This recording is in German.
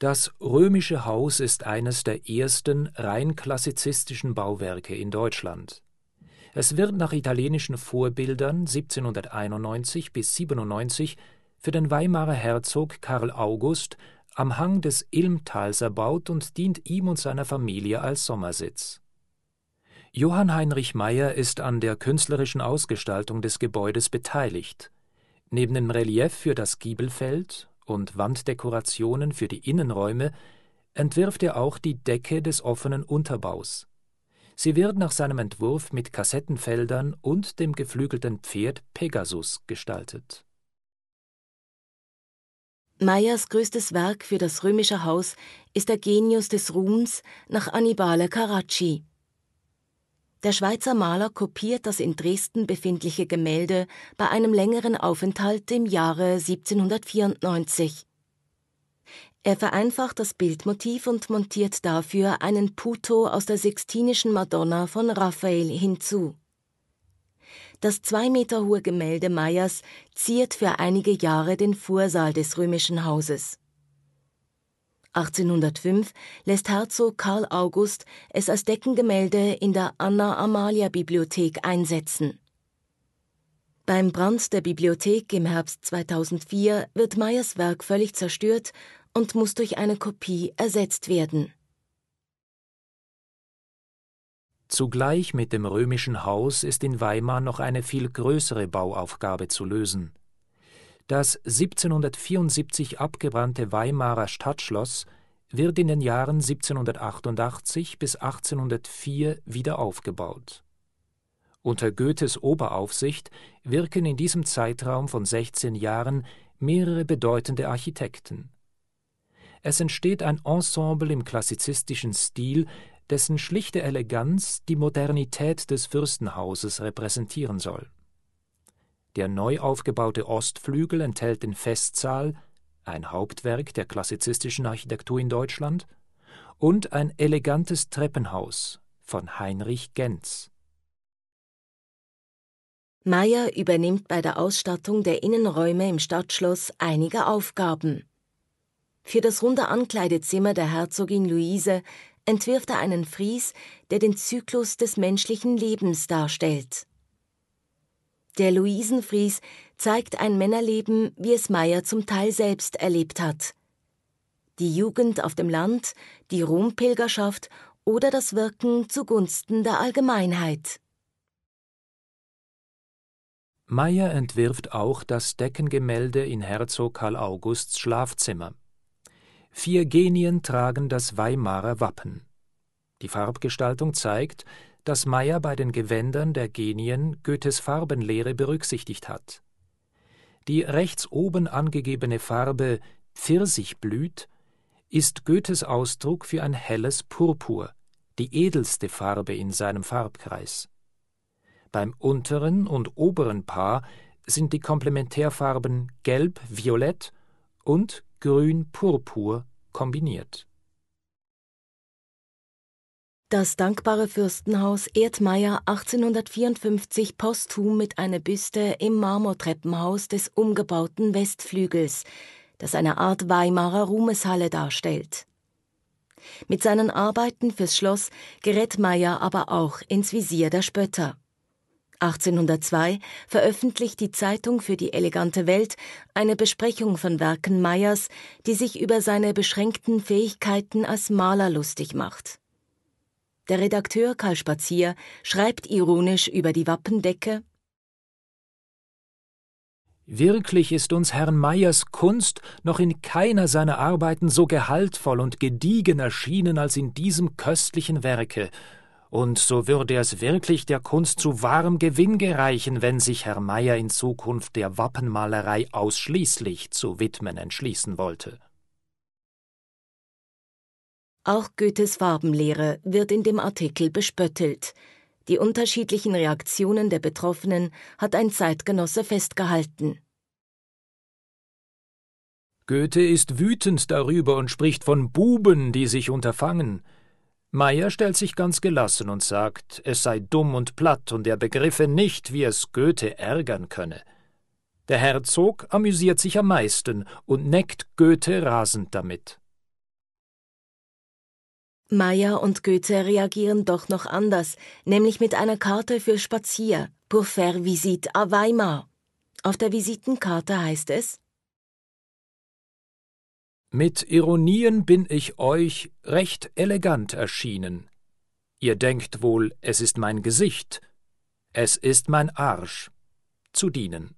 Das Römische Haus ist eines der ersten rein klassizistischen Bauwerke in Deutschland. Es wird nach italienischen Vorbildern 1791 bis 97 für den Weimarer Herzog Karl August am Hang des Ilmtals erbaut und dient ihm und seiner Familie als Sommersitz. Johann Heinrich Meyer ist an der künstlerischen Ausgestaltung des Gebäudes beteiligt. Neben dem Relief für das Giebelfeld und Wanddekorationen für die Innenräume entwirft er auch die Decke des offenen Unterbaus. Sie wird nach seinem Entwurf mit Kassettenfeldern und dem geflügelten Pferd Pegasus gestaltet. Meyers größtes Werk für das römische Haus ist der Genius des Ruhms nach Annibale Carracci. Der Schweizer Maler kopiert das in Dresden befindliche Gemälde bei einem längeren Aufenthalt im Jahre 1794. Er vereinfacht das Bildmotiv und montiert dafür einen Puto aus der Sixtinischen Madonna von Raphael hinzu. Das zwei Meter hohe Gemälde Meyers ziert für einige Jahre den Vorsaal des römischen Hauses. 1805 lässt Herzog Karl August es als Deckengemälde in der Anna-Amalia-Bibliothek einsetzen. Beim Brand der Bibliothek im Herbst 2004 wird Meyers Werk völlig zerstört und muss durch eine Kopie ersetzt werden. Zugleich mit dem römischen Haus ist in Weimar noch eine viel größere Bauaufgabe zu lösen. Das 1774 abgebrannte Weimarer Stadtschloss wird in den Jahren 1788 bis 1804 wieder aufgebaut. Unter Goethes Oberaufsicht wirken in diesem Zeitraum von 16 Jahren mehrere bedeutende Architekten. Es entsteht ein Ensemble im klassizistischen Stil, dessen schlichte Eleganz die Modernität des Fürstenhauses repräsentieren soll der neu aufgebaute Ostflügel enthält den Festsaal, ein Hauptwerk der klassizistischen Architektur in Deutschland, und ein elegantes Treppenhaus von Heinrich Genz. Meyer übernimmt bei der Ausstattung der Innenräume im Stadtschloss einige Aufgaben. Für das runde Ankleidezimmer der Herzogin Luise entwirft er einen Fries, der den Zyklus des menschlichen Lebens darstellt der Luisenfries zeigt ein Männerleben, wie es Meyer zum Teil selbst erlebt hat. Die Jugend auf dem Land, die Ruhmpilgerschaft oder das Wirken zugunsten der Allgemeinheit. Meyer entwirft auch das Deckengemälde in Herzog Karl Augusts Schlafzimmer. Vier Genien tragen das Weimarer Wappen. Die Farbgestaltung zeigt, dass Meyer bei den Gewändern der Genien Goethes Farbenlehre berücksichtigt hat. Die rechts oben angegebene Farbe Pfirsichblüt ist Goethes Ausdruck für ein helles Purpur, die edelste Farbe in seinem Farbkreis. Beim unteren und oberen Paar sind die Komplementärfarben Gelb-Violett und Grün-Purpur kombiniert das dankbare Fürstenhaus ehrt Meyer 1854 posthum mit einer Büste im Marmortreppenhaus des umgebauten Westflügels, das eine Art Weimarer Ruhmeshalle darstellt. Mit seinen Arbeiten fürs Schloss gerät Meyer aber auch ins Visier der Spötter. 1802 veröffentlicht die Zeitung für die elegante Welt eine Besprechung von Werken Meyers, die sich über seine beschränkten Fähigkeiten als Maler lustig macht. Der Redakteur Karl Spazier schreibt ironisch über die Wappendecke Wirklich ist uns Herrn Meyers Kunst noch in keiner seiner Arbeiten so gehaltvoll und gediegen erschienen als in diesem köstlichen Werke, und so würde es wirklich der Kunst zu wahrem Gewinn gereichen, wenn sich Herr Meyer in Zukunft der Wappenmalerei ausschließlich zu widmen entschließen wollte. Auch Goethes Farbenlehre wird in dem Artikel bespöttelt. Die unterschiedlichen Reaktionen der Betroffenen hat ein Zeitgenosse festgehalten. Goethe ist wütend darüber und spricht von Buben, die sich unterfangen. Meyer stellt sich ganz gelassen und sagt, es sei dumm und platt und er begriffe nicht, wie es Goethe ärgern könne. Der Herzog amüsiert sich am meisten und neckt Goethe rasend damit. Meyer und Goethe reagieren doch noch anders, nämlich mit einer Karte für Spazier, pour faire visite à Weimar. Auf der Visitenkarte heißt es Mit Ironien bin ich euch recht elegant erschienen. Ihr denkt wohl, es ist mein Gesicht, es ist mein Arsch, zu dienen.